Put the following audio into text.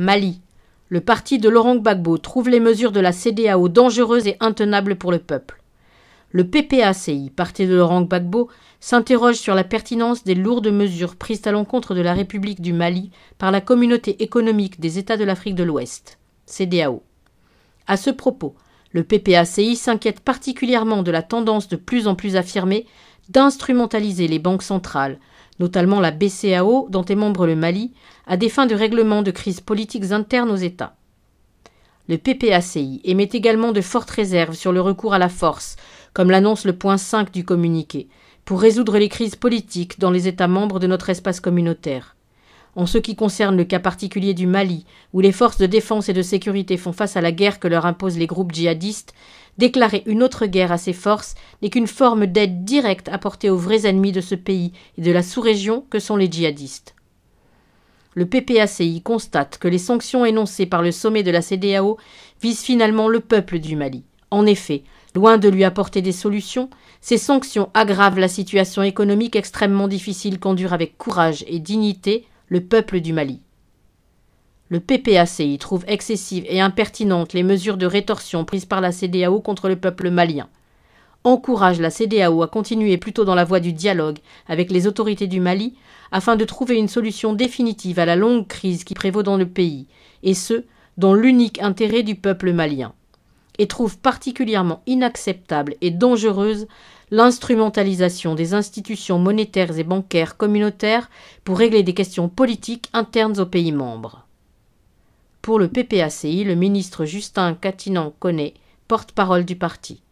Mali. Le parti de Laurent Gbagbo trouve les mesures de la CDAO dangereuses et intenables pour le peuple. Le PPACI, parti de Laurent Gbagbo, s'interroge sur la pertinence des lourdes mesures prises à l'encontre de la République du Mali par la Communauté économique des États de l'Afrique de l'Ouest, CDAO. À ce propos, le PPACI s'inquiète particulièrement de la tendance de plus en plus affirmée d'instrumentaliser les banques centrales notamment la BCAO dont est membre le Mali, à des fins de règlement de crises politiques internes aux États. Le PPACI émet également de fortes réserves sur le recours à la force, comme l'annonce le point 5 du communiqué, pour résoudre les crises politiques dans les États membres de notre espace communautaire. En ce qui concerne le cas particulier du Mali, où les forces de défense et de sécurité font face à la guerre que leur imposent les groupes djihadistes, Déclarer une autre guerre à ses forces n'est qu'une forme d'aide directe apportée aux vrais ennemis de ce pays et de la sous-région que sont les djihadistes. Le PPACI constate que les sanctions énoncées par le sommet de la CDAO visent finalement le peuple du Mali. En effet, loin de lui apporter des solutions, ces sanctions aggravent la situation économique extrêmement difficile qu'endure avec courage et dignité le peuple du Mali. Le PPACI trouve excessives et impertinentes les mesures de rétorsion prises par la CDAO contre le peuple malien encourage la CDAO à continuer plutôt dans la voie du dialogue avec les autorités du Mali afin de trouver une solution définitive à la longue crise qui prévaut dans le pays, et ce, dans l'unique intérêt du peuple malien, et trouve particulièrement inacceptable et dangereuse l'instrumentalisation des institutions monétaires et bancaires communautaires pour régler des questions politiques internes aux pays membres. Pour le PPACI, le ministre Justin catinan connaît, porte-parole du parti.